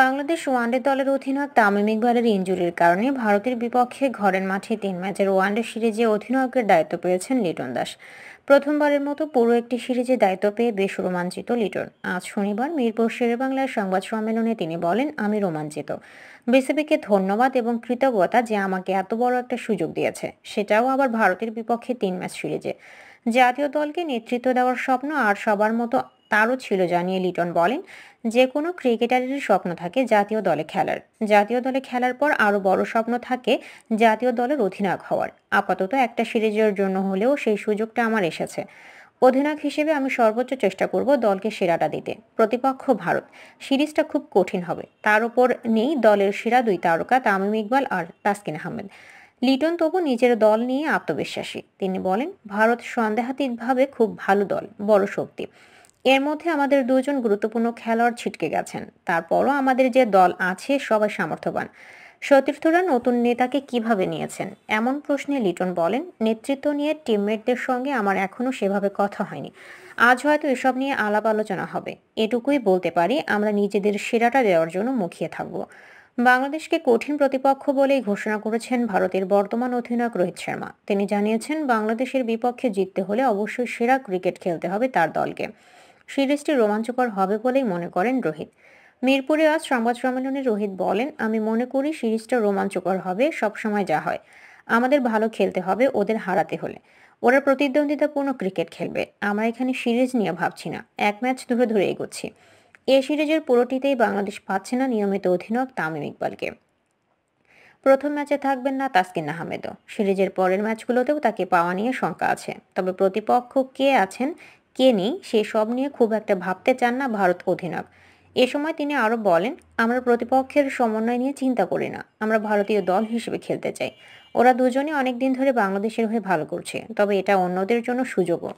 Bangladesh one day দলের অধিনায়ক তামিম ইকবালের ইঞ্জুরির কারণে ভারতের বিপক্ষে ঘরের মাঠে তিন ম্যাচের ওয়ানডে সিরিজে অধিনায়কের দায়িত্ব পেয়েছেন লিটন দাস প্রথমবারের মতো পুরো একটি সিরিজে দায়িত্ব পেয়ে বেশ রোমাঞ্চিত লিটন আজ শনিবার মিরপুর শেরেবাংলার সংবাদ সম্মেলনে তিনি বলেন আমি রোমাঞ্চিত বিসিবিকে ধন্যবাদ এবং কৃতজ্ঞতা যে আমাকে এত বড় একটা সুযোগ দিয়েছে সেটাও আবার ভারতের বিপক্ষে তিন ম্যাচ সিরিজে জাতীয় দলকে নেতৃত্ব দেওয়ার স্বপ্ন আর সবার মতো তারও ছিল জানিয়ে লিটন বলেন যে কোনো ক্রিকেটারের স্বপ্ন থাকে জাতীয় দলে খেলার জাতীয় দলে খেলার পর আরও বড় স্বপ্ন থাকে জাতীয় দলের অধিনায়ক হওয়ার আপাতত একটা সিরিজের জন্য হলেও সেই সুযোগটা আমার এসেছে অধিনায়ক হিসেবে আমি সর্বোচ্চ চেষ্টা করব দলকে সেরাটা দিতে প্রতিপক্ষ ভারত সিরিজটা খুব কঠিন হবে তার উপর নেই দলের সেরা দুই তারকা তামিম ইকবাল আর তাসকিন আহমেদ লিটন তবু নিজের দল নিয়ে আত্মবিশ্বাসী তিনি বলেন ভারত সন্দেহাতীতভাবে খুব ভালো দল বড় শক্তি এর মধ্যে আমাদের দুজন গুরুত্বপূর্ণ খেলোয়াড় ছিটকে গেছেন তারপরও আমাদের যে দল আছে সবাই সামর্থ্যবান সতীর্থরা নতুন নেতাকে কিভাবে নিয়েছেন এমন প্রশ্নে লিটন বলেন নেতৃত্ব নিয়ে টিমমেটদের সঙ্গে আমার এখনও সেভাবে কথা হয়নি আজ হয়তো এসব নিয়ে আলাপ আলোচনা হবে এটুকুই বলতে পারি আমরা নিজেদের সেরাটা দেওয়ার জন্য মুখিয়ে থাকব বাংলাদেশকে কঠিন প্রতিপক্ষ বলেই ঘোষণা করেছেন ভারতের বর্তমান অধিনায়ক রোহিত শর্মা তিনি জানিয়েছেন বাংলাদেশের বিপক্ষে জিততে হলে অবশ্যই সেরা ক্রিকেট খেলতে হবে তার দলকে সিরিজটি রোমাঞ্চকর হবে বলেই মনে করেন রোহিত মিরপুরে আজ সংবাদ সম্মেলনে রোহিত বলেন আমি মনে করি সিরিজটা রোমাঞ্চকর হবে সবসময় যা হয় আমাদের ভালো খেলতে হবে ওদের হারাতে হলে ওরা প্রতিদ্বন্দ্বিতাপূর্ণ ক্রিকেট খেলবে আমরা এখানে সিরিজ নিয়ে ভাবছি না এক ম্যাচ ধরে ধরে এগোচ্ছি এ সিরিজের পুরোটিতেই বাংলাদেশ পাচ্ছে না নিয়মিত অধিনায়ক তামিম ইকবালকে প্রথম ম্যাচে থাকবেন না তাসকিন আহমেদও সিরিজের পরের ম্যাচগুলোতেও তাকে পাওয়া নিয়ে শঙ্কা আছে তবে প্রতিপক্ষ কে আছেন কে নেই সব নিয়ে খুব একটা ভাবতে চান না ভারত অধিনায়ক এ সময় তিনি আরও বলেন আমরা প্রতিপক্ষের সমন্বয় নিয়ে চিন্তা করি না আমরা ভারতীয় দল হিসেবে খেলতে চাই ওরা দুজনে অনেক দিন ধরে বাংলাদেশের হয়ে ভালো করছে তবে এটা অন্যদের জন্য সুযোগও